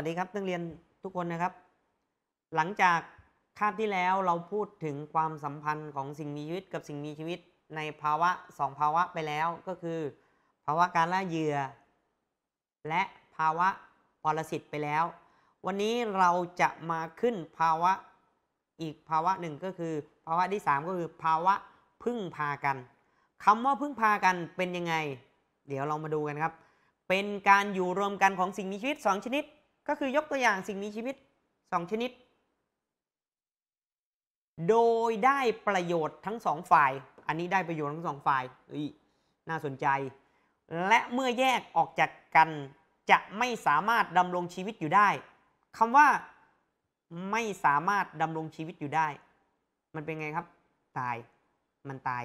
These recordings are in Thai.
วัสดีครับนักเรียนทุกคนนะครับ หลังจากคาบที่แล้วเราพูดถึงความสัมพันธ์ของสิ่งมีชีวิตกับสิ่งมีชีวิต ในภาวะสองภาวะไปแล้วก็คือ ภาวะการล่าเหยื่อและภาวะปรสิตไปแล้ว วันนี้เราจะมาขึ้นภาวะอีกภาวะหนึ่งก็คือภาวะที่ 3 ก็คือภาวะพึ่งพากันคำว่าพึ่งพากันเป็นยังไงเดี๋ยวเรามาดูกันครับ เป็นการอยู่รวมกันของสิ่งมีชีวิต 2ชนิดก็คือยกตัวอย่างสิ่งมีชีวิต 2 ชนิด โดยได้ประโยชน์ทั้งสองฝ่ายอันนี้ได้ประโยชน์ทั้งสองฝ่ายน่าสนใจ และเมื่อแยกออกจากกันจะไม่สามารถดำรงชีวิตอยู่ได้คำว่าไม่สามารถดำรงชีวิตอยู่ได้ มันเป็นไงครับ ตายมันตาย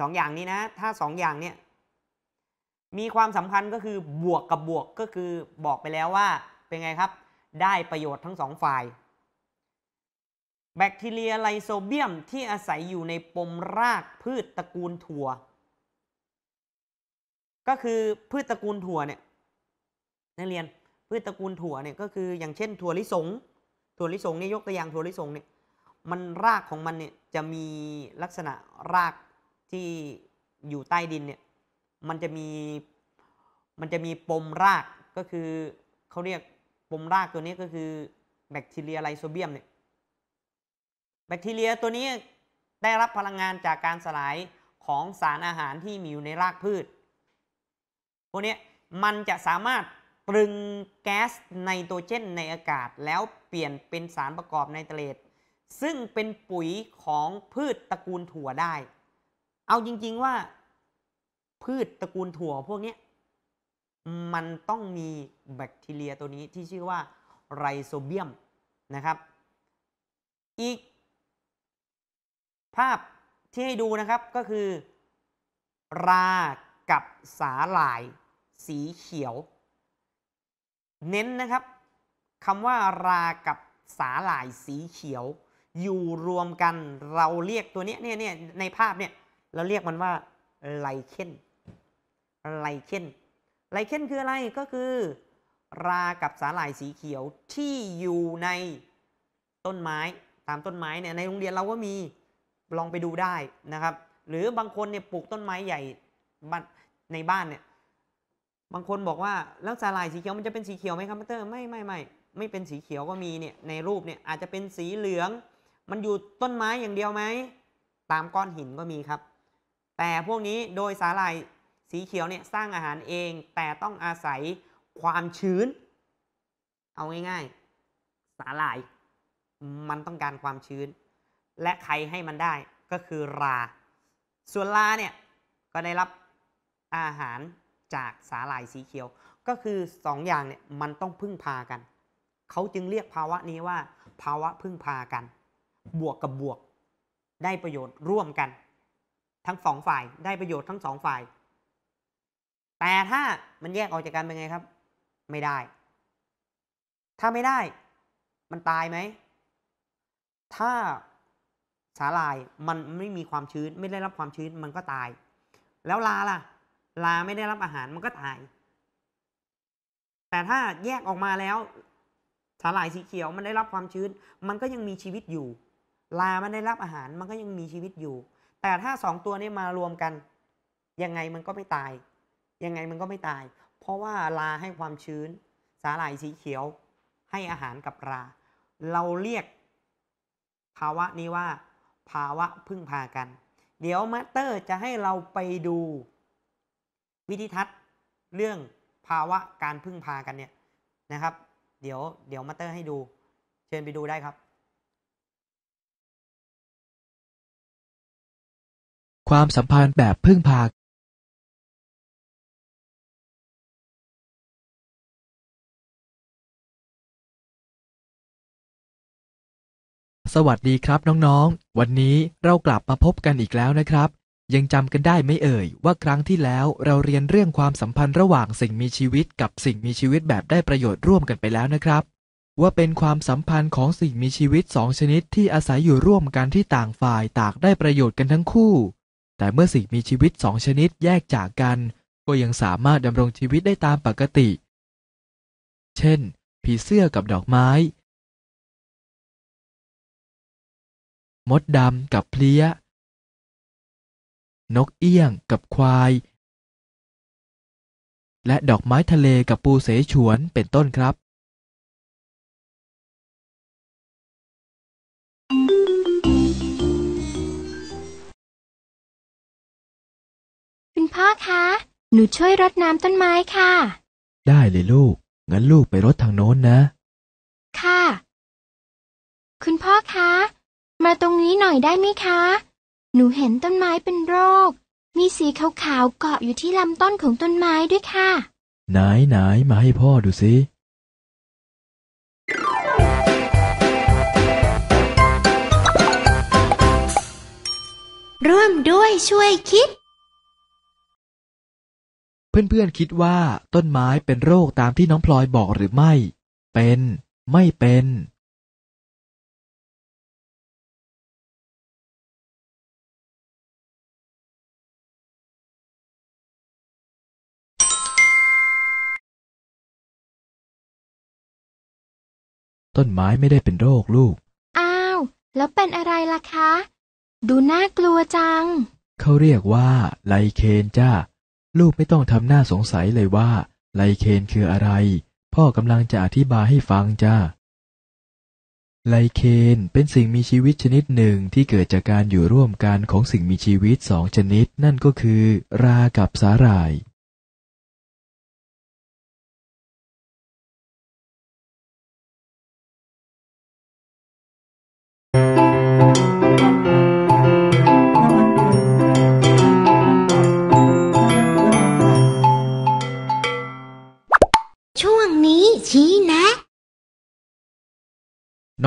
สองอย่างนี้นะ ถ้าสองอย่างเนี่ยมีความสำคัญก็คือบวกกับบวกก็คือบอกไปแล้วว่าเป็นไงครับได้ประโยชน์ทั้งสองฝ่ายแบคทีเรียไลโซเบียมที่อาศัยอยู่ในปมรากพืชตระกูลถั่ว ก็คือพืชตระกูลถั่วเนี่ยนักเรียนพืชตระกูลถั่วเนี่ยก็คืออย่างเช่นถั่วลิสง ถั่วลิสงเนี่ยยกตัวอย่างถั่วลิสงเนี่ยมันรากของมันเนี่ยจะมีลักษณะรากที่อยู่ใต้ดินเนี่ยมันจะมีมันจะมีปมรากก็คือ เขาเรียกปมรากตัวนี้ก็คือแบคทีเรียไลโซเบียมเนี่ยแบคทีเรียตัวนี้ได้รับพลังงานจากการสลายของสารอาหารที่มีอยู่ในรากพืชพวกนี้มันจะสามารถตรึงแก๊สไนโตรเจนในอากาศ แล้วเปลี่ยนเป็นสารประกอบไนเตรตซึ่งเป็นปุ๋ยของพืชตระกูลถั่วได้ เอาจริง ๆ ว่าพืชตระกูลถั่วพวกนี้ มันต้องมีแบคทีเรียตัวนี้ที่ชื่อว่า ไรโซเบียมนะครับอีกภาพที่ให้ดูนะครับก็คือ รากับสาหร่ายสีเขียว เน้นนะครับคำว่ารากับสาหร่ายสีเขียว อยู่รวมกันเราเรียกตัวนี้เนี่ยในภาพเนี่ยเราเรียกมันว่าไลเคนไลเคนไลเคนคืออะไร ก็คือ รา กับสาหร่ายสีเขียวที่อยู่ในต้นไม้ ตามต้นไม้เนี่ย ในโรงเรียนเราก็มี ลองไปดูได้นะครับ หรือบางคนเนี่ยปลูกต้นไม้ใหญ่บ้านในบ้านเนี่ย บางคนบอกว่าแล้วสาหร่ายสีเขียวมันจะเป็นสีเขียวไหมครับพีตเตอร์ไม่ไม่ไม่ไม่เป็นสีเขียวก็มีเนี่ย ในรูปเนี่ยอาจจะเป็นสีเหลือง มันอยู่ต้นไม้อย่างเดียวไหม ตามก้อนหินก็มีครับ แต่พวกนี้โดยสาหร่ายสีเขียวเนี่ยสร้างอาหารเองแต่ต้องอาศัยความชื้น เอาง่าย ๆ สาหร่ายมันต้องการความชื้นและใครให้มันได้ก็คือรา ส่วนราเนี่ยก็ได้รับอาหารจากสาหร่ายสีเขียวก็คือ 2ออย่างเนี่ยมันต้องพึ่งพากันเขาจึงเรียกภาวะนี้ว่าภาวะพึ่งพากัน บวกกับบวกได้ประโยชน์ร่วมกันทั้งสองฝ่าย ได้ประโยชน์ทั้งสองฝ่ายแต่ถ้ามันแยกออกจากกันเป็นไงครับ ไม่ได้ ถ้าไม่ได้ มันตายไหม ถ้าสาลายมันไม่มีความชื้นไม่ได้รับความชื้นมันก็ตาย แล้วลาล่ะ ลาไม่ได้รับอาหารมันก็ตาย แต่ถ้าแยกออกมาแล้ว สาหร่ายสีเขียวมันได้รับความชื้น มันก็ยังมีชีวิตอยู่ ลามันได้รับอาหารมันก็ยังมีชีวิตอยู่ แต่ถ้าสองตัวนี้มารวมกันยังไงมันก็ไม่ตายยังไงมันก็ไม่ตายเพราะว่า ราให้ความชื้นสาหร่ายสีเขียวให้อาหารกับรา เราเรียกภาวะนี้ว่าภาวะพึ่งพากัน เดี๋ยวมาสเตอร์จะให้เราไปดู วิธีทัศน์เรื่องภาวะการพึ่งพากันเนี่ยนะครับ เดี๋ยวเดี๋ยวมาสเตอร์ให้ดู เชิญไปดูได้ครับ ความสัมพันธ์แบบพึ่งพาสวัสดีครับน้องๆ วันนี้เรากลับมาพบกันอีกแล้วนะครับ ยังจำกันได้ไม่เอ่ยว่าครั้งที่แล้วเราเรียนเรื่องความสัมพันธ์ระหว่างสิ่งมีชีวิตกับสิ่งมีชีวิตแบบได้ประโยชน์ร่วมกันไปแล้วนะครับ ว่าเป็นความสัมพันธ์ของสิ่งมีชีวิตสองชนิดที่อาศัยอยู่ร่วมกันที่ต่างฝ่ายต่างได้ประโยชน์กันทั้งคู่ แต่เมื่อสิ่งมีชีวิตสองชนิดแยกจากกัน ก็ยังสามารถดำรงชีวิตได้ตามปกติ เช่นผีเสื้อกับดอกไม้มดดำกับเพลี้ย นกเอี้ยงกับควาย และดอกไม้ทะเลกับปูเสฉวนเป็นต้นครับ คุณพ่อคะ หนูช่วยรดน้ำต้นไม้ค่ะ ได้เลยลูก งั้นลูกไปรดทางโน้นนะ ค่ะ คุณพ่อคะมาตรงนี้หน่อยได้ไหมคะ หนูเห็นต้นไม้เป็นโรค มีสีขาวๆ เกาะอยู่ที่ลำต้นของต้นไม้ด้วยค่ะ ไหนายมาให้พ่อดูสิร่วมด้วยช่วยคิด เพื่อนๆ คิดว่าต้นไม้เป็นโรคตามที่น้องพลอยบอกหรือไม่ เป็น ไม่เป็นต้นไม้ไม่ได้เป็นโรคลูก อ้าว แล้วเป็นอะไรล่ะคะ ดูน่ากลัวจัง เขาเรียกว่า ไลเคนจ้าลูกไม่ต้องทำหน้าสงสัยเลยว่า ไลเคนคืออะไร พ่อกำลังจะอธิบายให้ฟังจ้าไลเคนเป็นสิ่งมีชีวิตชนิดหนึ่งที่เกิดจากการอยู่ร่วมกันของสิ่งมีชีวิตสองชนิด นั่นก็คือ รากับสาหร่าย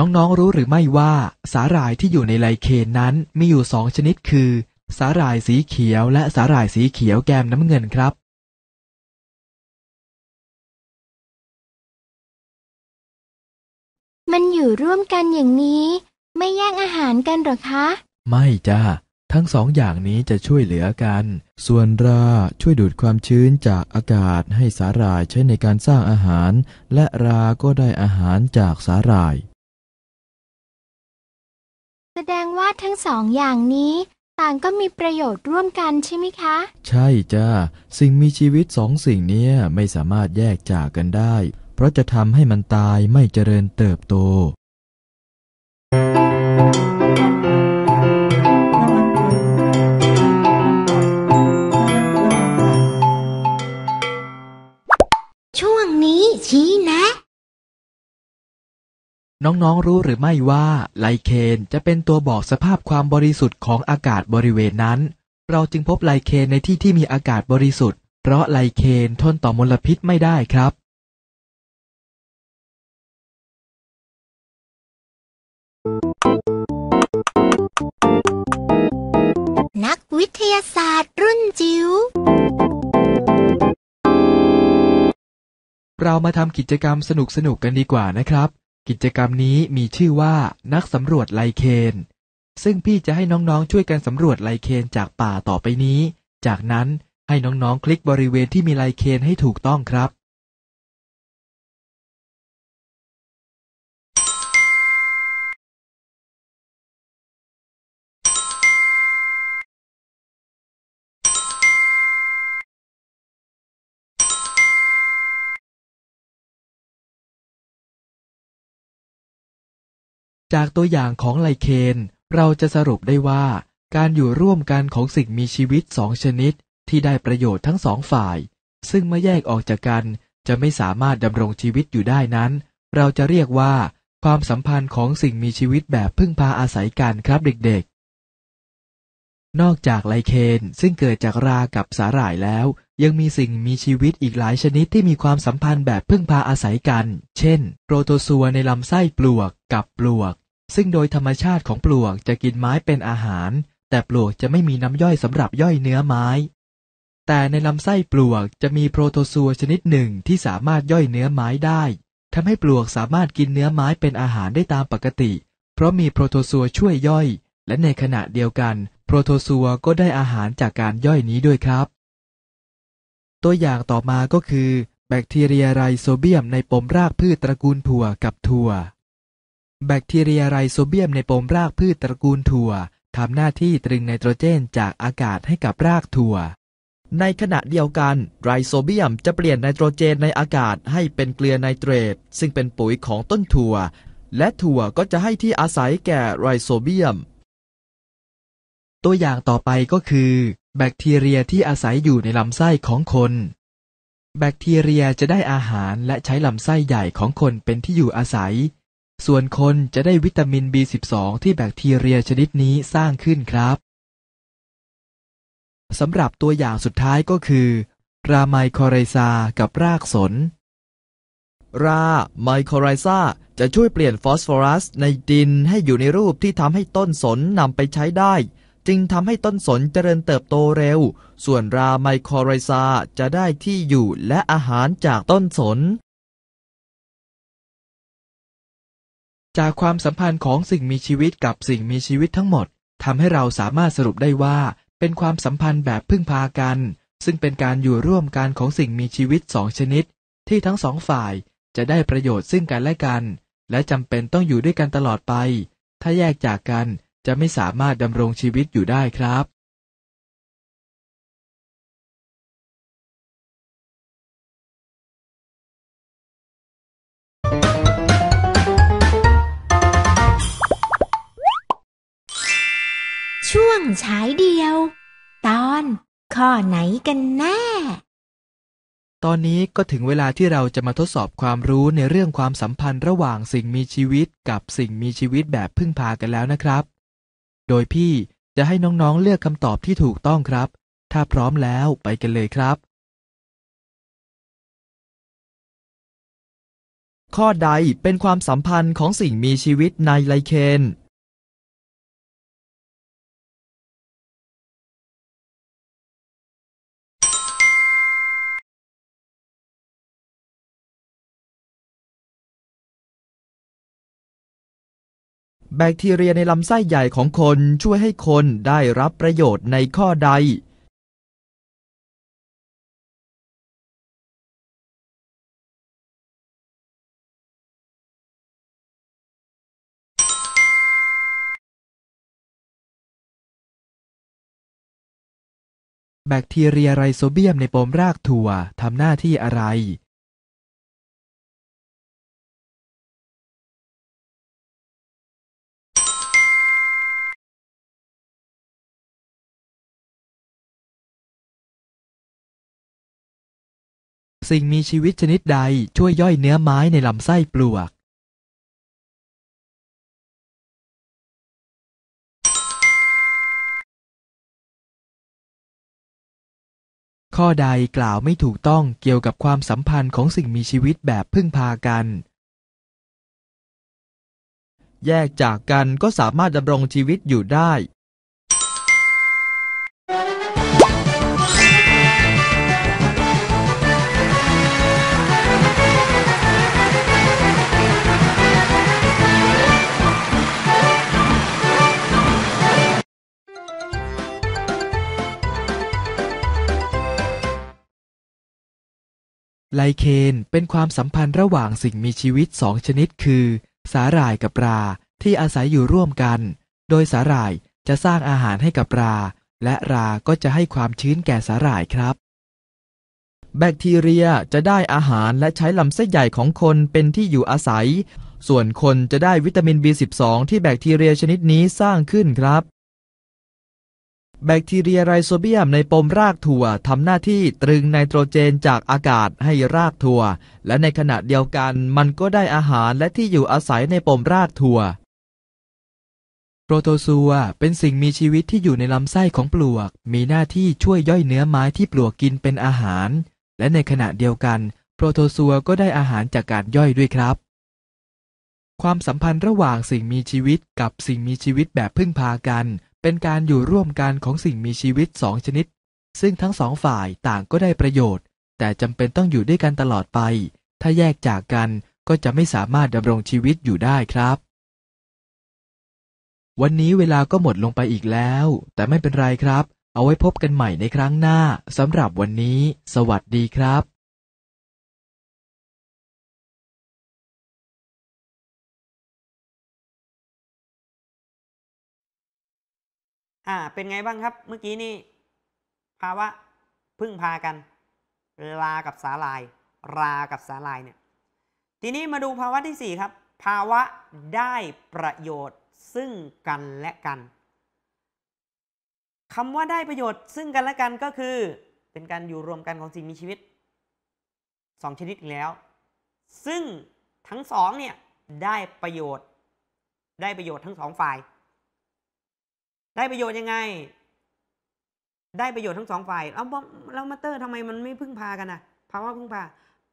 น้องๆรู้หรือไม่ว่าสาหร่ายที่อยู่ในไลเคนนั้นมีอยู่สองชนิดคือ สาหร่ายสีเขียวและสาหร่ายสีเขียวแกมน้ำเงินครับ มันอยู่ร่วมกันอย่างนี้ ไม่แย่งอาหารกันหรอคะ ไม่จ้าทั้งสองอย่างนี้จะช่วยเหลือกัน ส่วนราช่วยดูดความชื้นจากอากาศให้สาหร่ายใช้ในการสร้างอาหาร และรา ก็ได้อาหารจากสาหร่ายแสดงว่าทั้งสองอย่างนี้ ต่างก็มีประโยชน์ร่วมกันใช่ไหมคะ ใช่จ้าสิ่งมีชีวิตสองสิ่งนี้ไม่สามารถแยกจากกันได้ เพราะจะทำให้มันตายไม่เจริญเติบโตน้องๆรู้หรือไม่ว่า ไลเคนจะเป็นตัวบอกสภาพความบริสุทธิ์ของอากาศบริเวณนั้น เราจึงพบไลเคนในที่ที่มีอากาศบริสุทธิ์ เพราะไลเคนทนต่อมลพิษไม่ได้ครับ นักวิทยาศาสตร์รุ่นจิ๋ว เรามาทำกิจกรรมสนุกๆกกันดีกว่านะครับกิจกรรมนี้มีชื่อว่านักสำรวจไลเคน ซึ่งพี่จะให้น้องๆช่วยกันสำรวจไลเคนจากป่าต่อไปนี้ จากนั้นให้น้องๆ คลิกบริเวณที่มีไลเคนให้ถูกต้องครับจากตัวอย่างของไลเคน เราจะสรุปได้ว่า การอยู่ร่วมกันของสิ่งมีชีวิตสองชนิด ที่ได้ประโยชน์ทั้งสองฝ่าย ซึ่งเมื่อแยกออกจากกันจะไม่สามารถดำรงชีวิตอยู่ได้นั้น เราจะเรียกว่าความสัมพันธ์ของสิ่งมีชีวิตแบบพึ่งพาอาศัยกันครับเด็กๆ นอกจากไลเคนซึ่งเกิดจากรากับสาหร่ายแล้วยังมีสิ่งมีชีวิตอีกหลายชนิดที่มีความสัมพันธ์แบบพึ่งพาอาศัยกัน เช่น โปรโตซัวในลำไส้ปลวกกับปลวก ซึ่งโดยธรรมชาติของปลวกจะกินไม้เป็นอาหาร แต่ปลวกจะไม่มีน้ำย่อยสำหรับย่อยเนื้อไม้ แต่ในลำไส้ปลวกจะมีโปรโตซัวชนิดหนึ่งที่สามารถย่อยเนื้อไม้ได้ ทำให้ปลวกสามารถกินเนื้อไม้เป็นอาหารได้ตามปกติ เพราะมีโปรโตซัวช่วยย่อย และในขณะเดียวกันโปรโตซัวก็ได้อาหารจากการย่อยนี้ด้วยครับตัวอย่างต่อมาก็คือ แบคทีเรียไรโซเบียมในปมรากพืชตระกูลถั่วกับถั่ว แบคทีเรียไรโซเบียมในปมรากพืชตระกูลถั่วทำหน้าที่ตรึงไนโตรเจนจากอากาศให้กับรากถั่ว ในขณะเดียวกัน ไรโซเบียมจะเปลี่ยนไนโตรเจนในอากาศให้เป็นเกลือไนเตรตซึ่งเป็นปุ๋ยของต้นถั่ว และถั่วก็จะให้ที่อาศัยแก่ไรโซเบียม ตัวอย่างต่อไปก็คือแบคทีเรียที่อาศัยอยู่ในลำไส้ของคน แบคทีเรียจะได้อาหารและใช้ลำไส้ใหญ่ของคนเป็นที่อยู่อาศัย ส่วนคนจะได้วิตามิน B12 ที่แบคทีเรียชนิดนี้สร้างขึ้นครับ สำหรับตัวอย่างสุดท้ายก็คือ ราไมโครไรซากับรากสน ราไมโครไรซาจะช่วยเปลี่ยนฟอสฟอรัสในดินให้อยู่ในรูปที่ทำให้ต้นสนนำไปใช้ได้จึงทำให้ต้นสนเจริญเติบโตเร็ว ส่วนราไมคอไรซาจะได้ที่อยู่และอาหารจากต้นสน จากความสัมพันธ์ของสิ่งมีชีวิตกับสิ่งมีชีวิตทั้งหมดทำให้เราสามารถสรุปได้ว่าเป็นความสัมพันธ์แบบพึ่งพากัน ซึ่งเป็นการอยู่ร่วมกันของสิ่งมีชีวิตสองชนิด ที่ทั้งสองฝ่ายจะได้ประโยชน์ซึ่งกันและกัน และจำเป็นต้องอยู่ด้วยกันตลอดไป ถ้าแยกจากกันจะไม่สามารถดำรงชีวิตอยู่ได้ครับ ช่วงฉายเดียว ตอน ข้อไหนกันแน่ ตอนนี้ก็ถึงเวลาที่เราจะมาทดสอบความรู้ในเรื่องความสัมพันธ์ระหว่างสิ่งมีชีวิตกับสิ่งมีชีวิตแบบพึ่งพากันแล้วนะครับโดยพี่จะให้น้องๆ เลือกคำตอบที่ถูกต้องครับ ถ้าพร้อมแล้วไปกันเลยครับ ข้อใด เป็นความสัมพันธ์ของสิ่งมีชีวิตในไลเคนแบคทีเรียในลำไส้ใหญ่ของคนช่วยให้คนได้รับประโยชน์ในข้อใด แบคทีเรียไรโซเบียมในปมรากถั่วทำหน้าที่อะไรสิ่งมีชีวิตชนิดใดช่วยย่อยเนื้อไม้ในลำไส้ปลวก ข้อใดกล่าวไม่ถูกต้องเกี่ยวกับความสัมพันธ์ของสิ่งมีชีวิตแบบพึ่งพากัน แยกจากกันก็สามารถดำรงชีวิตอยู่ได้ไลเคนเป็นความสัมพันธ์ระหว่างสิ่งมีชีวิตสองชนิดคือ สาหร่ายกับปลาที่อาศัยอยู่ร่วมกัน โดยสาหร่ายจะสร้างอาหารให้กับปลาและราก็จะให้ความชื้นแก่สาหร่ายครับ แบคทีเรียจะได้อาหารและใช้ลำไส้ใหญ่ของคนเป็นที่อยู่อาศัย ส่วนคนจะได้วิตามิน B12 ที่แบคทีเรียชนิดนี้สร้างขึ้นครับแบคทีเรียไรโซเบียมในปมรากถั่วทำหน้าที่ตรึงไนโตรเจนจากอากาศให้รากถั่ว และในขณะเดียวกันมันก็ได้อาหารและที่อยู่อาศัยในปมรากถั่ว โปรโตซัวเป็นสิ่งมีชีวิตที่อยู่ในลำไส้ของปลวก มีหน้าที่ช่วยย่อยเนื้อไม้ที่ปลวกกินเป็นอาหาร และในขณะเดียวกันโปรโตซัวก็ได้อาหารจากการย่อยด้วยครับ ความสัมพันธ์ระหว่างสิ่งมีชีวิตกับสิ่งมีชีวิตแบบพึ่งพากันเป็นการอยู่ร่วมกันของสิ่งมีชีวิตสองชนิด ซึ่งทั้งสองฝ่ายต่างก็ได้ประโยชน์ แต่จำเป็นต้องอยู่ด้วยกันตลอดไป ถ้าแยกจากกันก็จะไม่สามารถดำรงชีวิตอยู่ได้ครับ วันนี้เวลาก็หมดลงไปอีกแล้ว แต่ไม่เป็นไรครับ เอาไว้พบกันใหม่ในครั้งหน้าสำหรับวันนี้ สวัสดีครับอ่าเป็นไงบ้างครับเมื่อกี้นี่ภาวะพึ่งพากันลากับสาลาย รา กับสาลายเนี่ยทีนี้มาดูภาวะที่ 4 ครับ ภาวะได้ประโยชน์ซึ่งกันและกันคำว่าได้ประโยชน์ซึ่งกันและกันก็คือ เป็นการอยู่รวมกันของสิ่งมีชีวิตสองชนิดอีกแล้ว ซึ่งทั้งสองเนี่ยได้ประโยชน์ ได้ประโยชน์ทั้งสองฝ่ายได้ประโยชน์ยังไง ได้ประโยชน์ทั้งสองฝ่ายเอาแล้วมาเตอร์ทำไมมันไม่พึ่งพากันนะภาวะพึ่งพา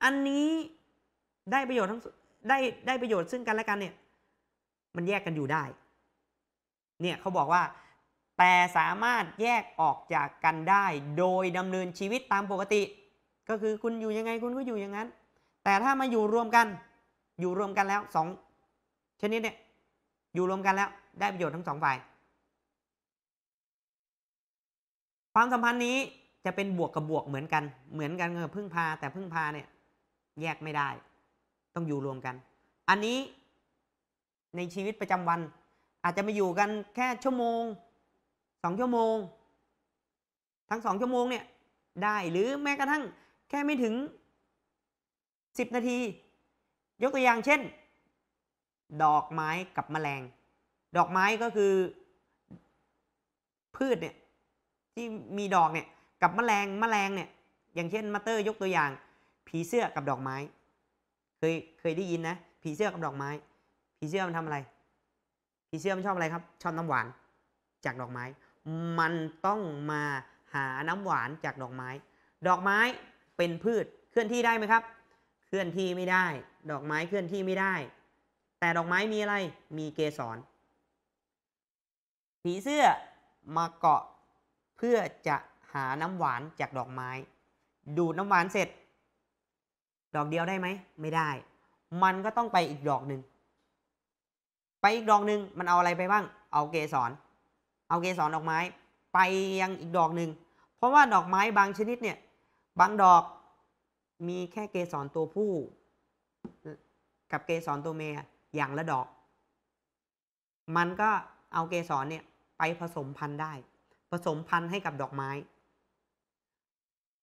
อันนี้ได้ประโยชน์ทั้งได้ได้ประโยชน์ซึ่งกันและกันเนี่ย มันแยกกันอยู่ได้ เนี่ยเขาบอกว่า แต่สามารถแยกออกจากกันได้ โดยดำเนินชีวิตตามปกติ ก็คือคุณอยู่ยังไงคุณก็อยู่อย่างนั้น แต่ถ้ามาอยู่รวมกันอยู่รวมกันแล้วสองชนิดเนี่ย อยู่รวมกันแล้ว ได้ประโยชน์ทั้งสองฝ่ายความสัมพันธ์นี้จะเป็นบวกกับบวกเหมือนกัน เหมือนกันกับพึ่งพาแต่พึ่งพาเนี่ยแยกไม่ได้ ต้องอยู่รวมกัน อันนี้ในชีวิตประจำวันอาจจะมาอยู่กันแค่ชั่วโมงสองชั่วโมงทั้งสองชั่วโมงเนี่ยได้หรือแม้กระทั่งแค่ไม่ถึงสิบนาที ยกตัวอย่างเช่น ดอกไม้กับแมลง ดอกไม้ก็คือพืชเนี่ยที่มีดอกเนี่ยกับแมลงแมลงเนี่ยอย่างเช่นมาเตอร์ยกตัวอย่าง ผีเสื้อกับดอกไม้ เคยเคยได้ยินนะผีเสื้อกับดอกไม้ ผีเสื้อมันทำอะไร ผีเสื้อมันชอบอะไรครับชอบน้ำหวานจากดอกไม้ มันต้องมาหาน้ำหวานจากดอกไม้ดอกไม้เป็นพืชเคลื่อนที่ได้ไหมครับ เคลื่อนที่ไม่ได้ ดอกไม้เคลื่อนที่ไม่ได้ แต่ดอกไม้มีอะไรมีเกสรผีเสื้อมาเกาะพื่อจะหาน้ำหวานจากดอกไม้ ดูดน้ำหวานเสร็จ ดอกเดียวได้ไหมไม่ได้ มันก็ต้องไปอีกดอกหนึ่ง ไปอีก ดอกหนึ่งมันเอาอะไรไปบ้างเอาเกสร เอาเกสรดอกไม้ไปยังอีกดอกหนึ่ง เพราะว่าดอกไม้บางชนิดเนี่ย บางดอกมีแค่เกสรตัวผู้ กับเกสรตัวเมียอย่างละดอก มันก็เอาเกสรเนี่ยไปผสมพันธุ์ได้ผสมพันธุ์ให้กับดอกไม้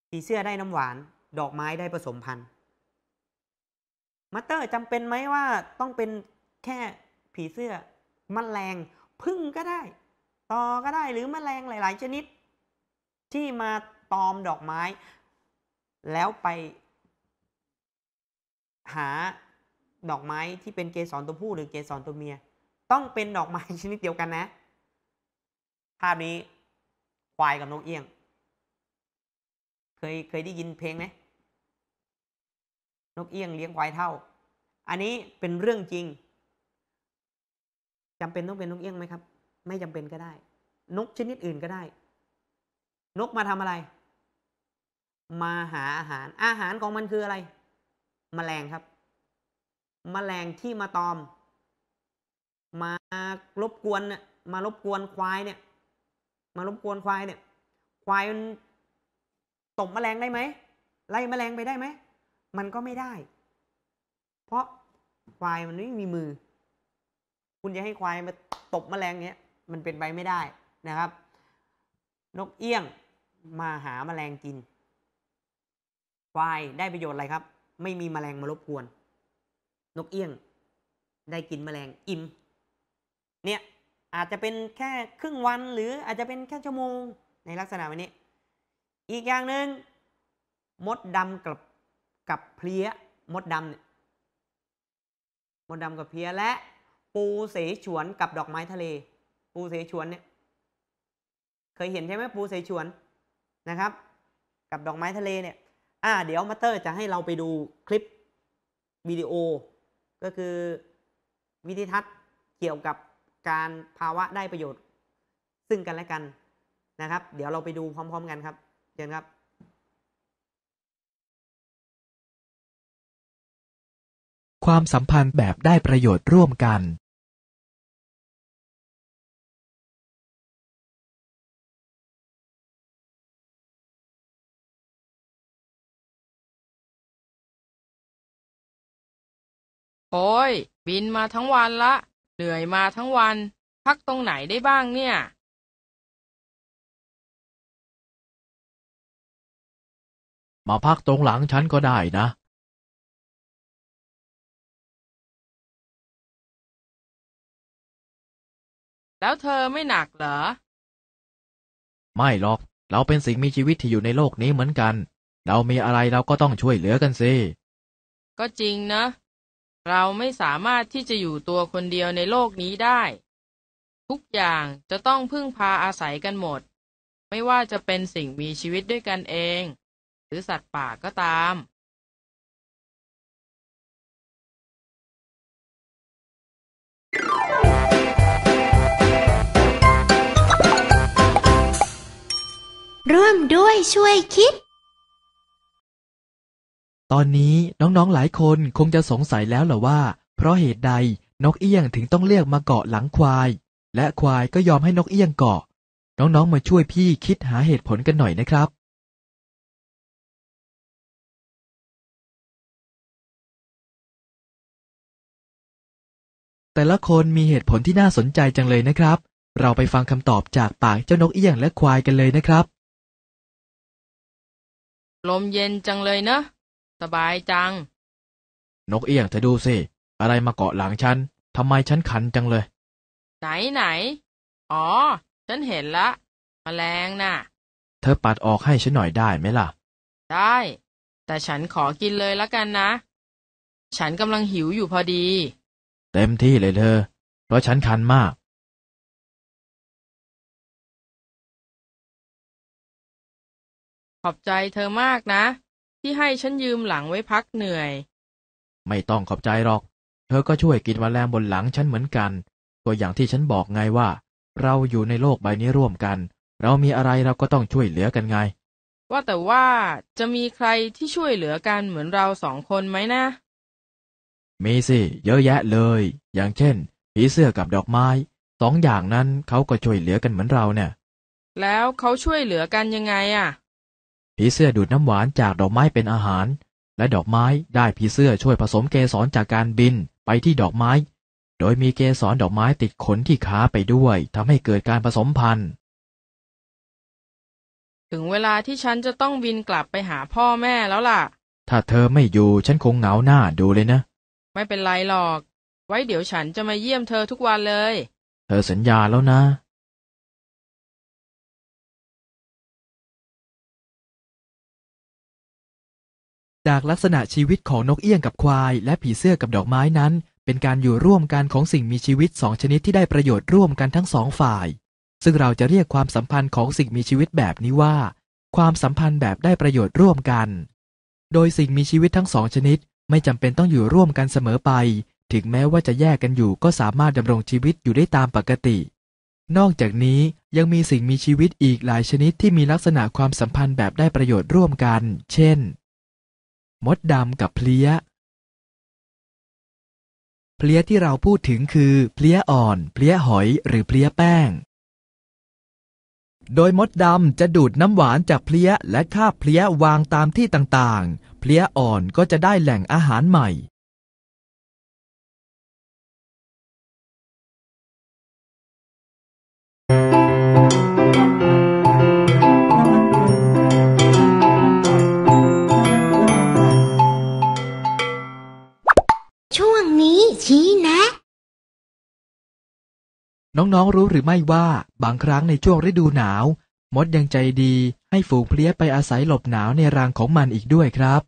ผีเสื้อได้น้ำหวาน ดอกไม้ได้ผสมพันธุ์มาเตอร์จำเป็นไหมว่าต้องเป็นแค่ผีเสื้อมแมลงพึ่งก็ได้ตอก็ได้หรือมแมลงหลาย ๆ ชนิด ที่มาตอมดอกไม้ แล้วไป หาดอกไม้ที่เป็นเกสรตัวผู้ หรือเกสรตัวเมีย ต้องเป็นดอกไม้ชนิดเดียวกันนะภาพนี้ควายกับนกเอี้ยง เคยเคยได้ยินเพลงไหม นกเอี้ยงเลี้ยงควายเท่า อันนี้เป็นเรื่องจริง จำเป็นต้องเป็นนกเอี้ยงไหมครับ ไม่จำเป็นก็ได้ นกชนิดอื่นก็ได้ นกมาทำอะไร มาหาอาหารอาหารของมันคืออะไรมแมลงครับมแมลงที่มาตอม มารบกวนมารบกวนควายเนี่ยมารบกวนควายเนี่ยควายมันตบแมลงได้ไหมไล่แมลงไปได้ไหมมันก็ไม่ได้ เพราะควายมันไม่มีมือ คุณจะให้ควายมาตบแมลงเนี้ยมันเป็นไปไม่ได้นะครับ นกเอี้ยงมาหาแมลงกิน ควายได้ประโยชน์อะไรครับ ไม่มีแมลงมารบกวนนกเอี้ยงได้กินแมลงอิ่มเนี่ยอาจจะเป็นแค่ครึ่งวันหรืออาจจะเป็นแค่ชั่วโมงในลักษณะแบบนี้ อีกอย่างหนึ่งมดดำกับกับเพลี้ยมดดำเนี่ยมดดำกับเพลี้ยและปูเสฉวนกับดอกไม้ทะเลปูเสฉวนเนี่ยเคยเห็นใช่ไหมปูเสฉวนนะครับ กับดอกไม้ทะเลเนี่ยอ่าเดี๋ยวมาเตอร์จะให้เราไปดูคลิป วิดีโอ ก็คือวิธีทัศน์เกี่ยวกับการภาวะได้ประโยชน์ ซึ่งกันและกันนะครับ เดี๋ยวเราไปดูพร้อมๆกันครับ เชิญครับ ความสัมพันธ์แบบได้ประโยชน์ร่วมกัน โอ้ยบินมาทั้งวันละเหนื่อยมาทั้งวันพักตรงไหนได้บ้างเนี่ย มาพักตรงหลังฉันก็ได้นะ แล้วเธอไม่หนักเหรอ ไม่หรอกเราเป็นสิ่งมีชีวิตที่อยู่ในโลกนี้เหมือนกัน เรามีอะไรเราก็ต้องช่วยเหลือกันสิ ก็จริงนะเราไม่สามารถที่จะอยู่ตัวคนเดียวในโลกนี้ได้ ทุกอย่างจะต้องพึ่งพาอาศัยกันหมด ไม่ว่าจะเป็นสิ่งมีชีวิตด้วยกันเอง หรือสัตว์ป่าก็ตามร่วมด้วยช่วยคิดตอนนี้น้องๆหลายคนคงจะสงสัยแล้วหรอว่า เพราะเหตุใดนกเอี้ยงถึงต้องเลือกมาเกาะหลังควาย และควายก็ยอมให้นกเอี้ยงเกาะ น้องๆมาช่วยพี่คิดหาเหตุผลกันหน่อยนะครับ แต่ละคนมีเหตุผลที่น่าสนใจจังเลยนะครับ เราไปฟังคำตอบจากปากเจ้านกเอี้ยงและควายกันเลยนะครับ ลมเย็นจังเลยนะสบายจัง นกเอี้ยงเธอดูสิ อะไรมาเกาะหลังฉันทำไมฉันขันจังเลย ไหนไหน อ๋อ ฉันเห็นละมแมลงน่ะ เธอปัดออกให้ฉันหน่อยได้ไหมล่ะ ได้ แต่ฉันขอกินเลยละกันนะ ฉันกำลังหิวอยู่พอดี เต็มที่เลยเธอ เพราะฉันคันมาก ขอบใจเธอมากนะที่ให้ฉันยืมหลังไว้พักเหนื่อย ไม่ต้องขอบใจหรอก เธอก็ช่วยกินมแรลงบนหลังฉันเหมือนกันก็อย่างที่ฉันบอกไงว่า เราอยู่ในโลกใบนี้ร่วมกัน เรามีอะไรเราก็ต้องช่วยเหลือกันไง ว่าแต่ว่าจะมีใครที่ช่วยเหลือกันเหมือนเราสองคนไหมนะมีสิเยอะแยะเลย อย่างเช่นผีเสื้อกับดอกไม้สองอย่างนั้นเขาก็ช่วยเหลือกันเหมือนเราเนี่ย แล้วเขาช่วยเหลือกันยังไงอ่ะผีเสื้อดูดน้ำหวานจากดอกไม้เป็นอาหาร และดอกไม้ได้ผีเสื้อช่วยผสมเกสรจากการบินไปที่ดอกไม้ โดยมีเกสรดอกไม้ติดขนที่ขาไปด้วยทำให้เกิดการผสมพันธุ์ถึงเวลาที่ฉันจะต้องบินกลับไปหาพ่อแม่แล้วล่ะ ถ้าเธอไม่อยู่ฉันคงเหงาหน้าดูเลยนะ ไม่เป็นไรหรอก ไว้เดี๋ยวฉันจะมาเยี่ยมเธอทุกวันเลย เธอสัญญาแล้วนะจากลักษณะชีวิตของนกเอี้ยงกับควาย และผีเสื้อกับดอกไม้นั้น เป็นการอยู่ร่วมกันของสิ่งมีชีวิตสองชนิดที่ได้ประโยชน์ร่วมกันทั้งสองฝ่าย ซึ่งเราจะเรียกความสัมพันธ์ของสิ่งมีชีวิตแบบนี้ว่า ความสัมพันธ์แบบได้ประโยชน์ร่วมกัน โดยสิ่งมีชีวิตทั้งสองชนิดไม่จำเป็นต้องอยู่ร่วมกันเสมอไปถึงแม้ว่าจะแยกกันอยู่ก็สามารถดำรงชีวิตอยู่ได้ตามปกติ นอกจากนี้ยังมีสิ่งมีชีวิตอีกหลายชนิดที่มีลักษณะความสัมพันธ์แบบได้ประโยชน์ร่วมกัน เช่นมดดำ กับเพลี้ยเพลี้ยที่เราพูดถึงคือเพลี้ยอ่อนเพลี้ยหอยหรือเพลี้ยแป้ง โดยมดดำจะดูดน้ำหวานจากเพลี้ย และคาบเพลี้ยวางตามที่ต่างๆเพลี้ยอ่อนก็จะได้แหล่งอาหารใหม่น้องๆรู้หรือไม่ว่าบางครั้งในช่วงฤดูหนาวมดยังใจดีให้ฝูงเพลี้ยไปอาศัยหลบหนาวในรังของมันอีกด้วยครับ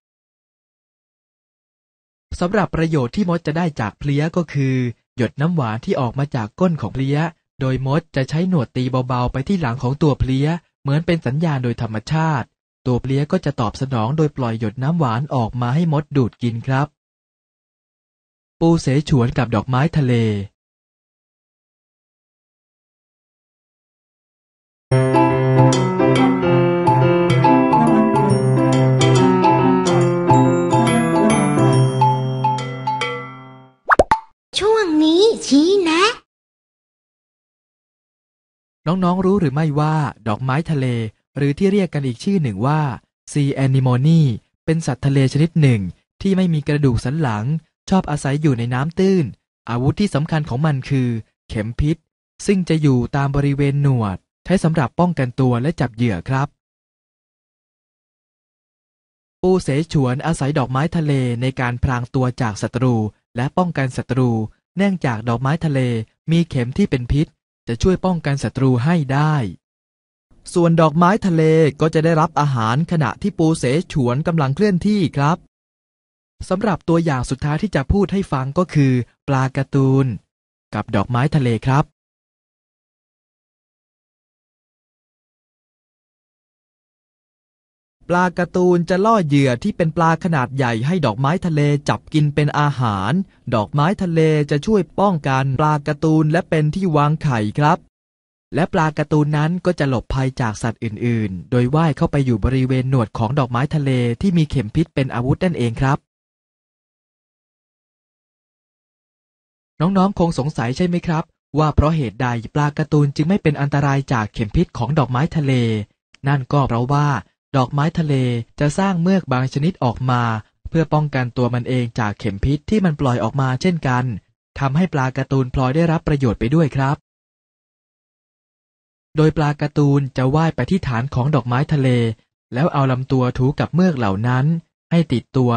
สำหรับประโยชน์ที่มดจะได้จากเพลี้ยก็คือ หยดน้ำหวานที่ออกมาจากก้นของเพลี้ยโดยมดจะใช้หนวดตีเบาๆไปที่หลังของตัวเพลี้ย เหมือนเป็นสัญญาณโดยธรรมชาติ ตัวเพลี้ยก็จะตอบสนองโดยปล่อยหยดน้ำหวานออกมาให้มดดูดกินครับ ปูเสฉวนกับดอกไม้ทะเลน้องๆรู้หรือไม่ว่าดอกไม้ทะเลหรือที่เรียกกันอีกชื่อหนึ่งว่าซีแอนิ m o นีเป็นสัตว์ทะเลชนิดหนึ่ง ที่ไม่มีกระดูกสันหลังชอบอาศัยอยู่ในน้ำตื้น อาวุธที่สำคัญของมันคือ เข็มพิษ ซึ่งจะอยู่ตามบริเวณหนวด ใช้สำหรับป้องกันตัวและจับเหยื่อครับ ปูเสฉวนอาศัยดอกไม้ทะเลในการพรางตัวจากศัตรูและป้องกันศัตรูเนื่องจากดอกไม้ทะเลมีเข็มที่เป็นพิษจะช่วยป้องกันศัตรูให้ได้ ส่วนดอกไม้ทะเลก็จะได้รับอาหารขณะที่ปูเสฉวนกำลังเคลื่อนที่ครับ สำหรับตัวอย่างสุดท้ายที่จะพูดให้ฟังก็คือ ปลาการ์ตูน กับดอกไม้ทะเลครับปลาการ์ตูนจะล่อเหยื่อที่เป็นปลาขนาดใหญ่ให้ดอกไม้ทะเลจับกินเป็นอาหาร ดอกไม้ทะเลจะช่วยป้องกันปลาการ์ตูนและเป็นที่วางไข่ครับ และปลาการ์ตูนนั้นก็จะหลบภัยจากสัตว์อื่นๆ โดยว่ายเข้าไปอยู่บริเวณหนวดของดอกไม้ทะเลที่มีเข็มพิษเป็นอาวุธนั่นเองครับ น้องๆคงสงสัยใช่ไหมครับ ว่าเพราะเหตุใดปลาการ์ตูนจึงไม่เป็นอันตรายจากเข็มพิษของดอกไม้ทะเล นั่นก็เพราะว่าดอกไม้ทะเลจะสร้างเมือกบางชนิดออกมา เพื่อป้องกันตัวมันเองจากเข็มพิษที่มันปล่อยออกมาเช่นกันทำให้ปลาการ์ตูนพลอยได้รับประโยชน์ไปด้วยครับ โดยปลาการ์ตูนจะว่ายไปที่ฐานของดอกไม้ทะเล แล้วเอาลำตัวถูกับเมือกเหล่านั้น ให้ติดตัว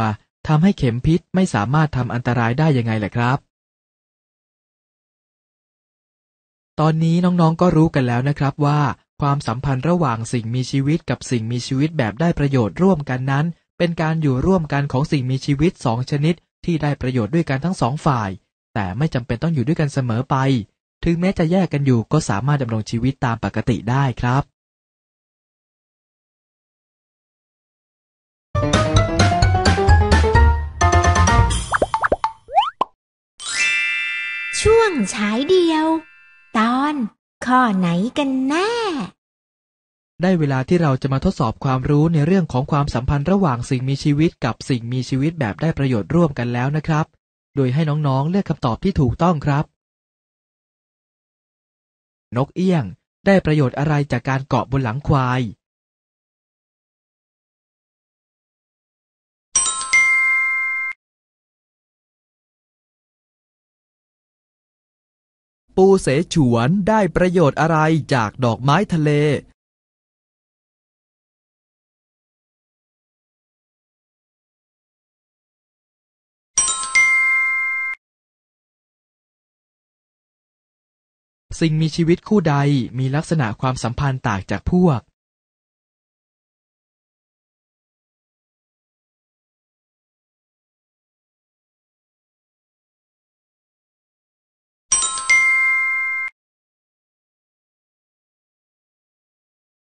ทำให้เข็มพิษไม่สามารถทำอันตรายได้ยังไงแหละครับ ตอนนี้น้องๆก็รู้กันแล้วนะครับว่าความสัมพันธ์ระหว่างสิ่งมีชีวิตกับสิ่งมีชีวิตแบบได้ประโยชน์ร่วมกันนั้น เป็นการอยู่ร่วมกันของสิ่งมีชีวิตสองชนิดที่ได้ประโยชน์ด้วยกันทั้งสองฝ่าย แต่ไม่จำเป็นต้องอยู่ด้วยกันเสมอไป ถึงแม้จะแยกกันอยู่ก็สามารถดำรงชีวิตตามปกติได้ครับ ช่วงฉายเดียว ตอนข้อไหนกันแน่ ได้เวลาที่เราจะมาทดสอบความรู้ในเรื่องของความสัมพันธ์ระหว่างสิ่งมีชีวิตกับสิ่งมีชีวิตแบบได้ประโยชน์ร่วมกันแล้วนะครับ โดยให้น้องๆ เลือกคำตอบที่ถูกต้องครับ นกเอี้ยง ได้ประโยชน์อะไรจากการเกาะบนหลังควายปูเสฉวนได้ประโยชน์อะไรจากดอกไม้ทะเล สิ่งมีชีวิตคู่ใดมีลักษณะความสัมพันธ์ต่างจากพวก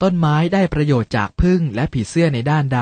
ต้นไม้ได้ประโยชน์จากพึ่งและผีเสื้อในด้านใด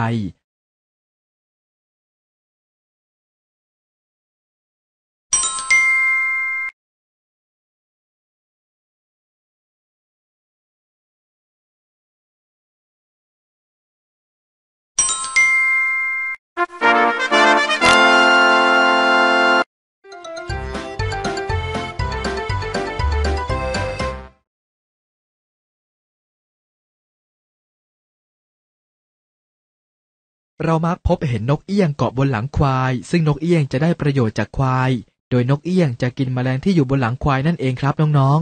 เรามักพบเห็นนกเอี้ยงเกาะบนหลังควาย ซึ่งนกเอี้ยงจะได้ประโยชน์จากควาย โดยนกเอี้ยงจะกินมแมลงที่อยู่บนหลังควายนั่นเองครับน้อง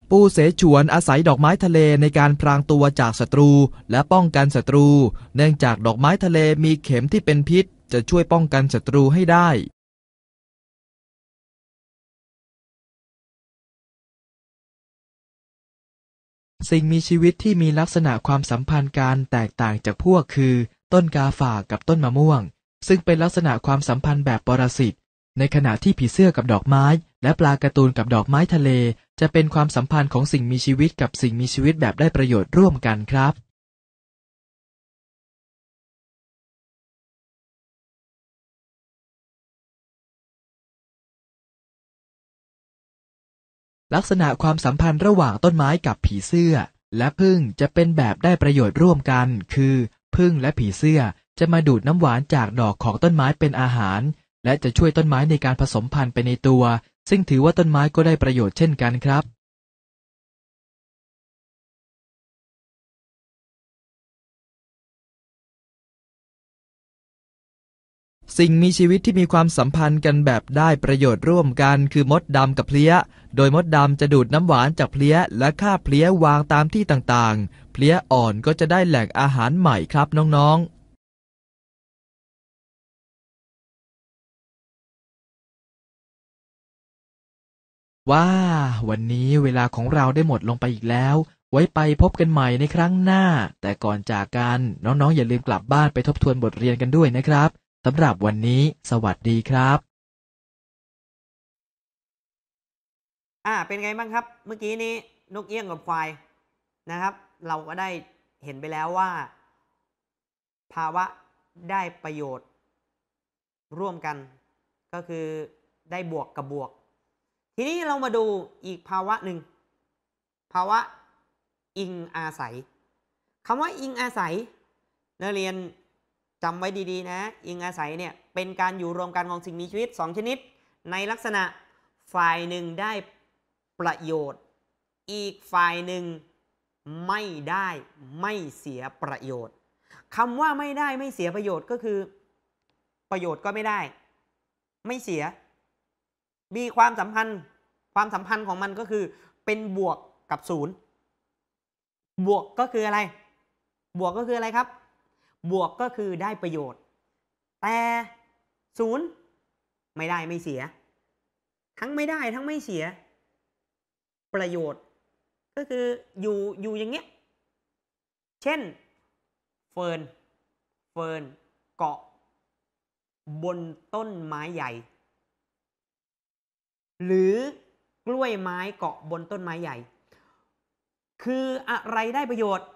ๆ ปูเสฉวนอาศัยดอกไม้ทะเลในการพรางตัวจากศัตรูและป้องกันศัตรู เนื่องจากดอกไม้ทะเลมีเข็มที่เป็นพิษจะช่วยป้องกันศัตรูให้ได้สิ่งมีชีวิตที่มีลักษณะความสัมพันธ์การแตกต่างจากพวกคือ ต้นกาฝากกับต้นมะม่วง ซึ่งเป็นลักษณะความสัมพันธ์แบบปรสิตในขณะที่ผีเสื้อกับดอกไม้ และปลาการ์ตูนกับดอกไม้ทะเล จะเป็นความสัมพันธ์ของสิ่งมีชีวิตกับสิ่งมีชีวิตแบบได้ประโยชน์ร่วมกันครับลักษณะความสัมพันธ์ระหว่างต้นไม้กับผีเสื้อและพึ่งจะเป็นแบบได้ประโยชน์ร่วมกัน คือพึ่งและผีเสื้อจะมาดูดน้ำหวานจากดอกของต้นไม้เป็นอาหาร และจะช่วยต้นไม้ในการผสมพันธุ์ไปในตัว ซึ่งถือว่าต้นไม้ก็ได้ประโยชน์เช่นกันครับสิ่งมีชีวิตที่มีความสัมพันธ์กันแบบได้ประโยชน์ร่วมกัน คือมดดำกับเพลี้ย โดยมดดำจะดูดน้ำหวานจากเพลี้ยและฆ่าเพลี้ยวางตามที่ต่างๆ เพลี้ยอ่อนก็จะได้แหล่งอาหารใหม่ครับน้องๆ ว้าวันนี้เวลาของเราได้หมดลงไปอีกแล้ว ไว้ไปพบกันใหม่ในครั้งหน้า แต่ก่อนจากกันน้องๆอย่าลืมกลับบ้านไปทบทวนบทเรียนกันด้วยนะครับสำหรับวันนี้สวัสดีครับ อ่า เป็นไงบ้างครับ เมื่อกี้นี้ นกเอี้ยงกับควายนะครับ เราก็ได้เห็นไปแล้วว่า ภาวะได้ประโยชน์ ร่วมกันก็คือได้บวกกับบวก ทีนี้เรามาดูอีกภาวะหนึ่ง ภาวะอิงอาศัย คำว่าอิงอาศัยนักเรียนจำไว้ดีๆนะอิงอาศัยเนี่ยเป็นการอยู่รวมกันของสิ่งมีชีวิต 2 ชนิด ในลักษณะ ฝ่ายหนึ่งได้ประโยชน์ อีกฝ่ายหนึ่งไม่ได้ไม่เสียประโยชน์คำว่าไม่ได้ไม่เสียประโยชน์ก็คือประโยชน์ก็ไม่ได้ ไม่เสีย มีความสัมพันธ์ความสัมพันธ์ของมันก็คือ เป็นบวกกับศูนย์บวกก็คืออะไร บวกก็คืออะไรครับบวกก็คือได้ประโยชน์ แต่ศูนย์ไม่ได้ไม่เสีย ทั้งไม่ได้ทั้งไม่เสีย ประโยชน์ก็คืออยู่อยู่อย่างเงี้ยเช่นเฟิร์นเฟิร์นเกาะ บนต้นไม้ใหญ่ หรือกล้วยไม้เกาะบนต้นไม้ใหญ่ คืออะไรได้ประโยชน์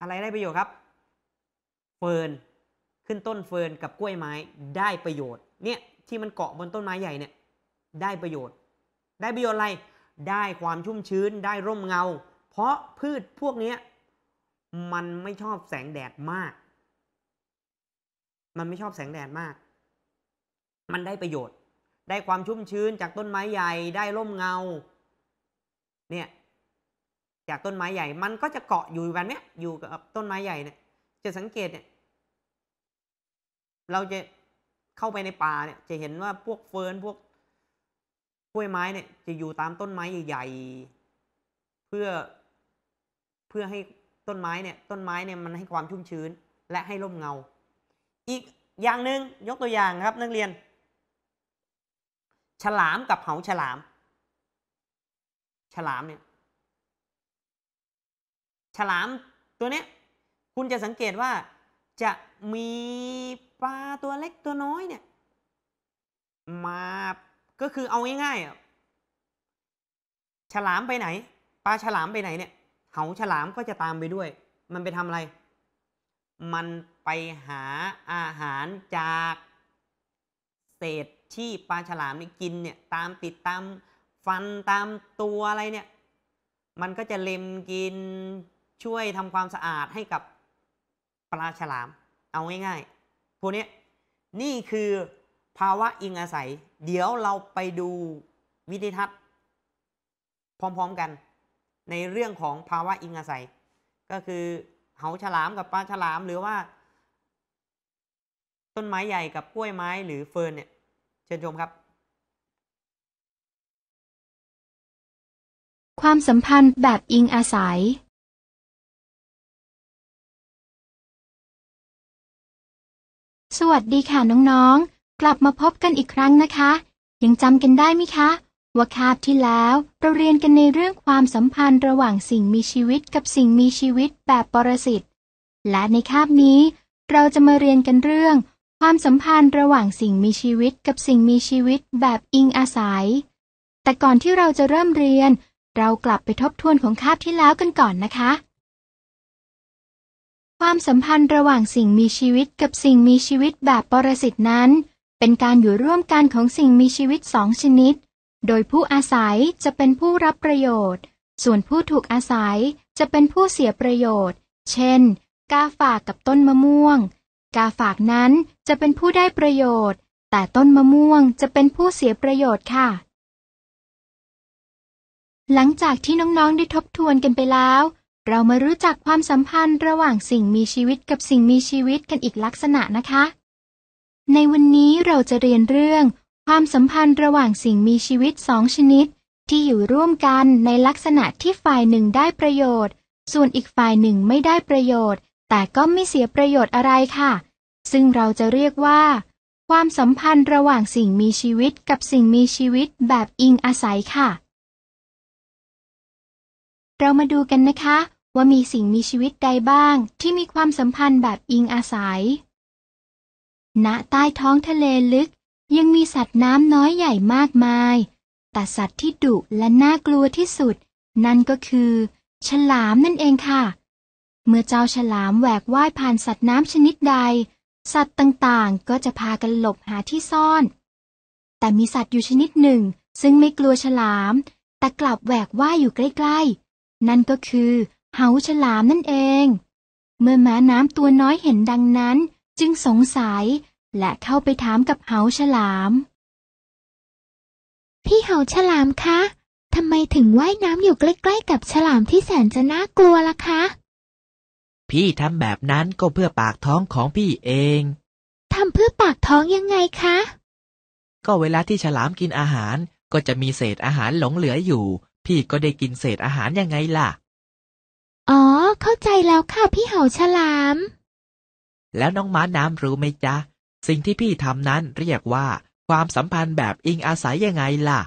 อะไรได้ประโยชน์ครับเฟิร์นขึ้นต้นเฟิร์นกับกล้วยไม้ได้ประโยชน์เนี่ยที่มันเกาะบนต้นไม้ใหญ่เนี่ยได้ประโยชน์ ได้ประโยชน์อะไรได้ความชุ่มชื้นได้ร่มเงา เพราะพืชพวกนี้มันไม่ชอบแสงแดดมาก มันไม่ชอบแสงแดดมาก มันได้ประโยชน์ ได้ความชุ่มชื้นจากต้นไม้ใหญ่ได้ร่มเงาเนี่ยจากต้นไม้ใหญ่มันก็จะเกาะอยู่แบบนี้อยู่กับต้นไม้ใหญ่เนี่ยจะสังเกตเนี่ย เราจะเข้าไปในป่าเนี่ยจะเห็นว่าพวกเฟิร์น พวกกล้วยไม้เนี่ยจะอยู่ตามต้นไม้ใหญ่ๆเพื่อเพื่อให้ต้นไม้เนี่ย ต้นไม้เนี่ยมันให้ความชุ่มชื้นและให้ร่มเงา อีกอย่างหนึ่งยกตัวอย่างครับนักเรียน ฉลามกับเหาฉลาม ฉลามเนี่ย ฉลามตัวเนี้ยคุณจะสังเกตว่าจะมีปลาตัวเล็กตัวน้อยเนี่ยมาก็คือเอาง่ายๆฉลามไปไหนปลาฉลามไปไหนเนี่ยเหาฉลามก็จะตามไปด้วย มันไปทำอะไร มันไปหาอาหารจากเศษที่ปลาฉลามนี่กินเนี่ยตามติดตามฟันตามตัวอะไรเนี่ยมันก็จะเล็มกินช่วยทำความสะอาดให้กับปลาฉลาม เอาง่ายๆ พวกนี้ นี่คือภาวะอิงอาศัย เดี๋ยวเราไปดูวิธีทัศน์ พร้อมๆกันในเรื่องของภาวะอิงอาศัย ก็คือเหาฉลามกับปลาฉลามหรือว่า ต้นไม้ใหญ่กับกล้วยไม้หรือเฟิร์น เนี่ย เชิญชมครับ ความสัมพันธ์แบบอิงอาศัยสวัสดีค่ะน้องๆ กลับมาพบกันอีกครั้งนะคะ ยังจำกันได้ไหมคะว่าคาบที่แล้วเราเรียนกันในเรื่องความสัมพันธ์ระหว่างสิ่งมีชีวิตกับสิ่งมีชีวิตแบบปรสิต และในคาบนี้เราจะมาเรียนกันเรื่อง ความสัมพันธ์ระหว่างสิ่งมีชีวิตกับสิ่งมีชีวิตแบบอิงอาศัย แต่ก่อนที่เราจะเริ่มเรียน เรากลับไปทบทวนของคาบที่แล้วกันก่อนนะคะความสัมพันธ์ระหว่างสิ่งมีชีวิตกับสิ่งมีชีวิตแบบปรสิตนั้น เป็นการอยู่ร่วมกันของสิ่งมีชีวิตสองชนิด โดยผู้อาศัยจะเป็นผู้รับประโยชน์ ส่วนผู้ถูกอาศัยจะเป็นผู้เสียประโยชน์ เช่นกาฝากกับต้นมะม่วงกาฝากนั้นจะเป็นผู้ได้ประโยชน์ แต่ต้นมะม่วงจะเป็นผู้เสียประโยชน์ค่ะ หลังจากที่น้องๆได้ทบทวนกันไปแล้วเรามารู้จักความสัมพันธ์ระหว่างสิ่งมีชีวิตกับสิ่งมีชีวิตกันอีกลักษณะนะคะ ในวันนี้เราจะเรียนเรื่อง ความสัมพันธ์ระหว่างสิ่งมีชีวิตสองชนิด ที่อยู่ร่วมกันในลักษณะที่ฝ่ายหนึ่งได้ประโยชน์ ส่วนอีกฝ่ายหนึ่งไม่ได้ประโยชน์ แต่ก็ไม่เสียประโยชน์อะไรค่ะ ซึ่งเราจะเรียกว่า ความสัมพันธ์ระหว่างสิ่งมีชีวิตกับสิ่งมีชีวิตแบบอิงอาศัยค่ะเรามาดูกันนะคะ ว่ามีสิ่งมีชีวิตใดบ้างที่มีความสัมพันธ์แบบอิงอาศัย ณ ใต้ท้องทะเลลึกยังมีสัตว์น้ำน้อยใหญ่มากมาย แต่สัตว์ที่ดุและน่ากลัวที่สุด นั่นก็คือ ฉลามนั่นเองค่ะ เมื่อเจ้าฉลามแหวกว่ายผ่านสัตว์น้ำชนิดใด สัตว์ต่างๆ ก็จะพากันหลบหาที่ซ่อน แต่มีสัตว์อยู่ชนิดหนึ่ง ซึ่งไม่กลัวฉลาม แต่กลับแหวกว่ายอยู่ใกล้ ๆนั่นก็คือเหาฉลามนั่นเอง เมื่อม้าน้ำตัวน้อยเห็นดังนั้น จึงสงสัยและเข้าไปถามกับเหาฉลาม พี่เหาฉลามคะทำไมถึงว่ายน้ำอยู่ใกล้ๆกับฉลามที่แสนจะน่ากลัวล่ะคะ พี่ทำแบบนั้นก็เพื่อปากท้องของพี่เองทำเพื่อปากท้องยังไงคะ ก็เวลาที่ฉลามกินอาหารก็จะมีเศษอาหารหลงเหลืออยู่พี่ก็ได้กินเศษอาหารยังไงล่ะ อ๋อ เข้าใจแล้วค่ะ พี่เห่าฉลาม แล้วน้องม้าน้ำรู้ไหมจ๊ะ สิ่งที่พี่ทำนั้นเรียกว่าความสัมพันธ์แบบอิงอาศัยยังไงล่ะ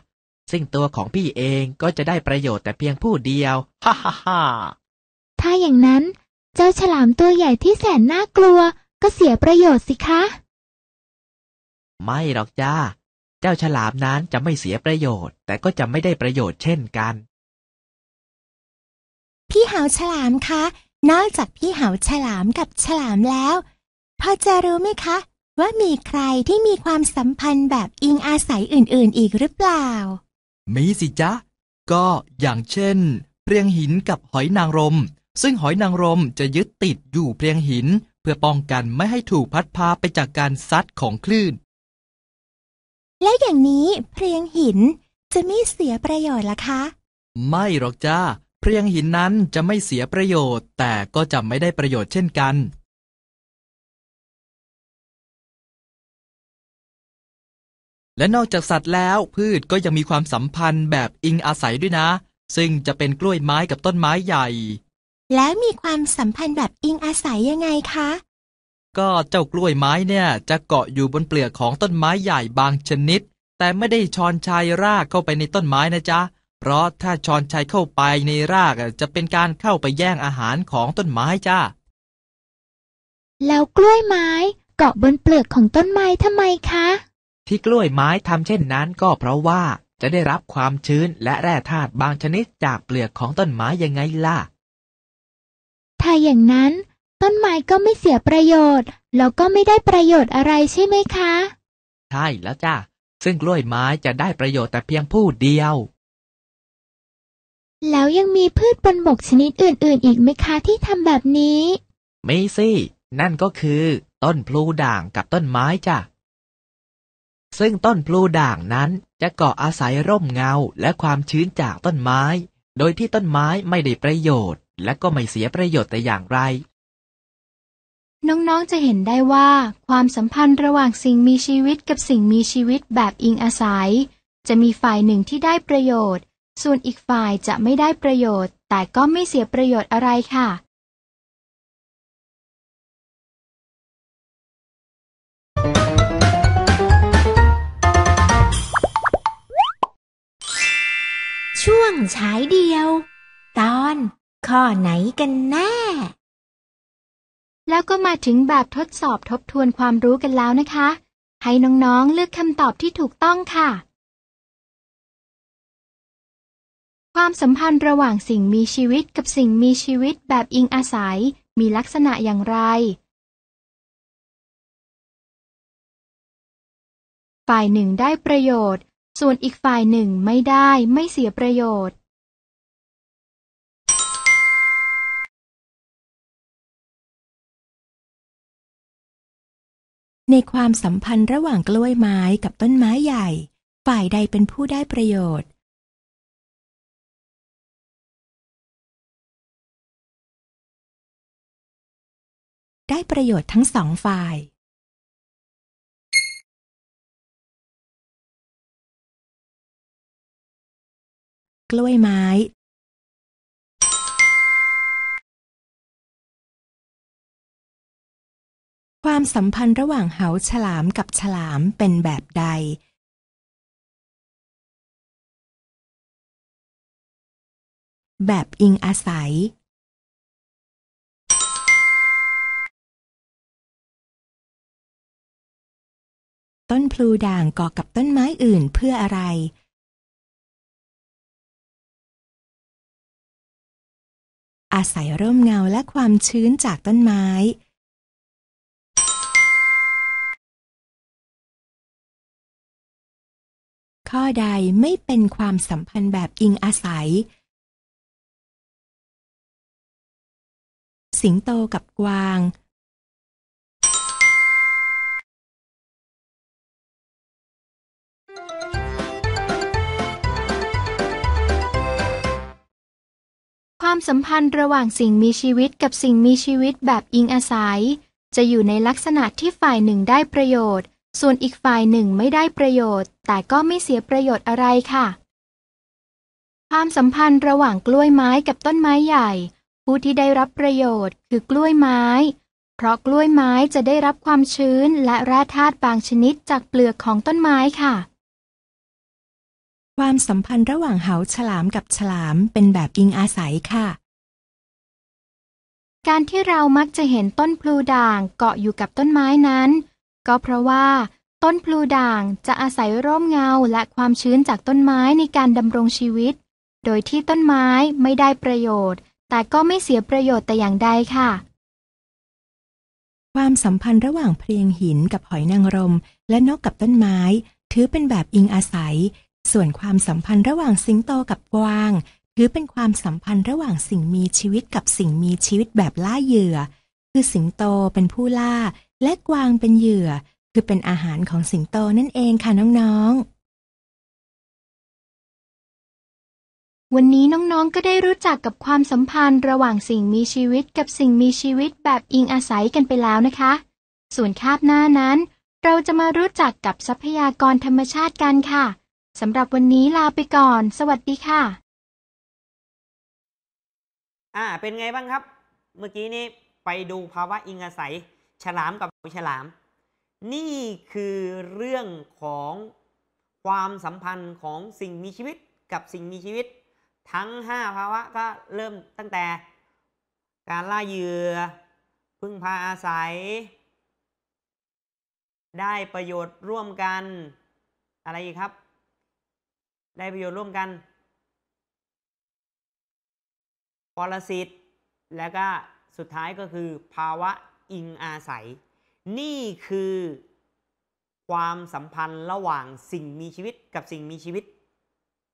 ซึ่งตัวของพี่เองก็จะได้ประโยชน์แต่เพียงผู้เดียว ฮ่าฮ่าฮ่าถ้าอย่างนั้น เจ้าฉลามตัวใหญ่ที่แสนน่ากลัว ก็เสียประโยชน์สิคะ ไม่หรอกจ้าเจ้าฉลามนั้นจะไม่เสียประโยชน์แต่ก็จะไม่ได้ประโยชน์เช่นกัน พี่เหาฉลามคะ นอกจากพี่เหาฉลามกับฉลามแล้วพอจะรู้ไหมคะ ว่ามีใครที่มีความสัมพันธ์แบบอิงอาศัยอื่น ๆ อีกหรือเปล่ามีสิจ๊ะก็อย่างเช่นเพียงหินกับหอยนางรม ซึ่งหอยนางรมจะยึดติดอยู่เพียงหิน เพื่อป้องกันไม่ให้ถูกพัดพาไปจากการซัดของคลื่นแล้วอย่างนี้เพียงหินจะไม่เสียประโยชน์ล่ะคะ ไม่หรอกจ้าเพียงหินนั้นจะไม่เสียประโยชน์แต่ก็จะไม่ได้ประโยชน์เช่นกัน และนอกจากสัตว์แล้วพืชก็ยังมีความสัมพันธ์แบบอิงอาศัยด้วยนะ ซึ่งจะเป็นกล้วยไม้กับต้นไม้ใหญ่ แล้วมีความสัมพันธ์แบบอิงอาศัยยังไงคะก็เจ้ากล้วยไม้เนี่ย จะเกาะอยู่บนเปลือกของต้นไม้ใหญ่บางชนิด แต่ไม่ได้ชอนชายรากเข้าไปในต้นไม้นะจ๊ะเพราะถ้าชอนชายเข้าไปในรากจะเป็นการเข้าไปแย่งอาหารของต้นไม้จ้าแล้วกล้วยไม้เกาะบนเปลือกของต้นไม้ทำไมคะ ที่กล้วยไม้ทำเช่นนั้นก็เพราะว่าจะได้รับความชื้นและแร่ธาตุบางชนิดจากเปลือกของต้นไม้ยังไงล่ะ ถ้าอย่างนั้นต้นไม้ก็ไม่เสียประโยชน์แล้วก็ไม่ได้ประโยชน์อะไรใช่ไหมคะใช่แล้วจ้าซึ่งกล้วยไม้จะได้ประโยชน์แต่เพียงผู้เดียว แล้วยังมีพืชบนบกชนิดอื่น ๆ อีกไหมคะ ที่ทำแบบนี้ไม่สินั่นก็คือ ต้นพลูด่างกับต้นไม้จ้ะซึ่งต้นพลูด่างนั้นจะเกาะอาศัยร่มเงาและความชื้นจากต้นไม้ โดยที่ต้นไม้ไม่ได้ประโยชน์ และก็ไม่เสียประโยชน์แต่อย่างไรน้อง ๆ จะเห็นได้ว่าความสัมพันธ์ระหว่างสิ่งมีชีวิตกับสิ่งมีชีวิตแบบอิงอาศัย จะมีฝ่ายหนึ่งที่ได้ประโยชน์ ส่วนอีกฝ่ายจะไม่ได้ประโยชน์แต่ก็ไม่เสียประโยชน์อะไรค่ะ ช่วงฉายเดียว ตอนข้อไหนกันแน่แล้วก็มาถึงแบบทดสอบทบทวนความรู้กันแล้วนะคะ ให้น้องๆ เลือกคำตอบที่ถูกต้องค่ะ ความสัมพันธ์ระหว่างสิ่งมีชีวิตกับสิ่งมีชีวิตแบบอิงอาศัย มีลักษณะอย่างไร ฝ่ายหนึ่งได้ประโยชน์ ส่วนอีกฝ่ายหนึ่งไม่ได้ไม่เสียประโยชน์ในความสัมพันธ์ระหว่างกล้วยไม้กับต้นไม้ใหญ่ ฝ่ายใดเป็นผู้ได้ประโยชน์ ได้ประโยชน์ทั้งสองฝ่าย กล้วยไม้ความสัมพันธ์ระหว่างเหาฉลามกับฉลามเป็นแบบใด แบบอิงอาศัย ต้นพลูด่างก่อกับต้นไม้อื่นเพื่ออะไร อาศัยร่มเงาและความชื้นจากต้นไม้ข้อใดไม่เป็นความสัมพันธ์แบบอิงอาศัย สิงโตกับกวาง ความสัมพันธ์ระหว่างสิ่งมีชีวิตกับสิ่งมีชีวิตแบบอิงอาศัย จะอยู่ในลักษณะที่ฝ่ายหนึ่งได้ประโยชน์ส่วนอีกฝ่ายหนึ่งไม่ได้ประโยชน์แต่ก็ไม่เสียประโยชน์อะไรค่ะ ความสัมพันธ์ระหว่างกล้วยไม้กับต้นไม้ใหญ่ ผู้ที่ได้รับประโยชน์คือกล้วยไม้ เพราะกล้วยไม้จะได้รับความชื้นและแร่ธาตุบางชนิดจากเปลือกของต้นไม้ค่ะ ความสัมพันธ์ระหว่างเหาฉลามกับฉลามเป็นแบบอิงอาศัยค่ะ การที่เรามักจะเห็นต้นพลูด่างเกาะอยู่กับต้นไม้นั้นก็เพราะว่า ต้นพลูด่างจะอาศัยร่มเงาและความชื้นจากต้นไม้ในการดำรงชีวิต โดยที่ต้นไม้ไม่ได้ประโยชน์ แต่ก็ไม่เสียประโยชน์แต่อย่างใดค่ะ ความสัมพันธ์ระหว่างเพลียงหินกับหอยนางรม และนกกับต้นไม้ ถือเป็นแบบอิงอาศัย ส่วนความสัมพันธ์ระหว่างสิงโตกับกวางถือเป็นความสัมพันธ์ระหว่างสิ่งมีชีวิตกับสิ่งมีชีวิตแบบล่าเหยื่อ คือสิงโตเป็นผู้ล่าและกวางเป็นเหยื่อคือเป็นอาหารของสิงโตนั่นเองค่ะน้องๆ วันนี้น้องๆ ก็ได้รู้จักกับความสัมพันธ์ระหว่างสิ่งมีชีวิตกับสิ่งมีชีวิตแบบอิงอาศัยกันไปแล้วนะคะ ส่วนคาบหน้านั้น เราจะมารู้จักกับทรัพยากรธรรมชาติกันค่ะสำหรับวันนี้ลาไปก่อน สวัสดีค่ะ อ่า เป็นไงบ้างครับ เมื่อกี้นี้ไปดูภาวะอิงอาศัยฉลามกับฉลาม นี่คือเรื่องของความสัมพันธ์ของสิ่งมีชีวิตกับสิ่งมีชีวิต ทั้ง 5 ภาวะก็เริ่มตั้งแต่การล่าเหยื่อพึ่งพาอาศัย ได้ประโยชน์ร่วมกัน อะไรอีกครับ ได้ประโยชน์ร่วมกันปรสิตแล้วก็สุดท้ายก็คือภาวะอิงอาศัยนี่คือความสัมพันธ์ระหว่างสิ่งมีชีวิตกับสิ่งมีชีวิต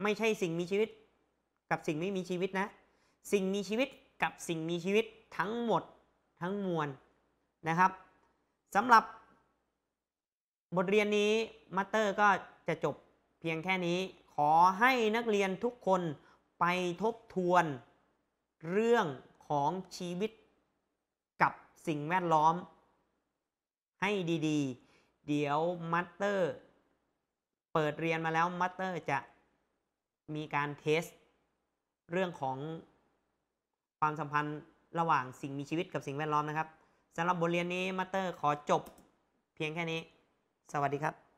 ไม่ใช่สิ่งมีชีวิตกับสิ่งไม่มีชีวิตนะ สิ่งมีชีวิตกับสิ่งมีชีวิตทั้งหมดทั้งมวล นะครับสำหรับบทเรียนนี้มัตเตอร์ก็จะจบเพียงแค่นี้ ขอให้นักเรียนทุกคนไปทบทวนเรื่องของชีวิตสิ่งแวดล้อมให้ดีๆ เดี๋ยวมัตเตอร์เปิดเรียนมาแล้วมัตเตอร์จะมีการเทส เรื่องของความสัมพันธ์ระหว่างสิ่งมีชีวิตกับสิ่งแวดล้อมนะครับสำหรับบทเรียนนี้มัตเตอร์ ขอจบเพียงแค่นี้ สวัสดีครับ